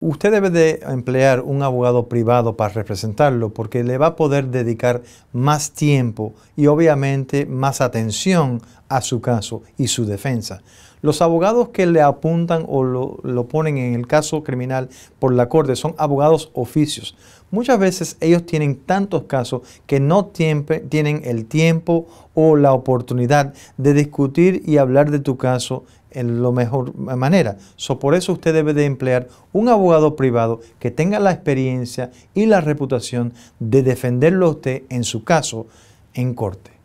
Usted debe de emplear un abogado privado para representarlo porque le va a poder dedicar más tiempo y obviamente más atención a su caso y su defensa. Los abogados que le apuntan o lo, ponen en el caso criminal por la corte son abogados oficios. Muchas veces ellos tienen tantos casos que no tienen el tiempo o la oportunidad de discutir y hablar de tu caso en la mejor manera. por eso usted debe de emplear un abogado privado que tenga la experiencia y la reputación de defenderlo usted en su caso en corte.